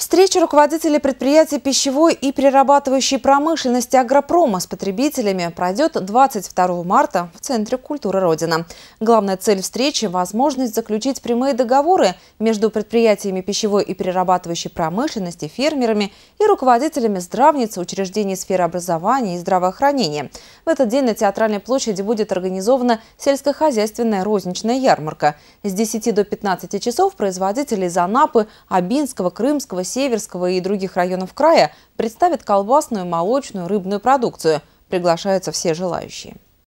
Встреча руководителей предприятий пищевой и перерабатывающей промышленности «Агропрома» с потребителями пройдет 22 марта в Центре культуры Родина. Главная цель встречи – возможность заключить прямые договоры между предприятиями пищевой и перерабатывающей промышленности, фермерами и руководителями здравниц, учреждений сферы образования и здравоохранения. В этот день на Театральной площади будет организована сельскохозяйственная розничная ярмарка. С 10 до 15 часов производители из Анапы, Абинского, Крымского, Северского и других районов края представят колбасную, молочную, рыбную продукцию. Приглашаются все желающие.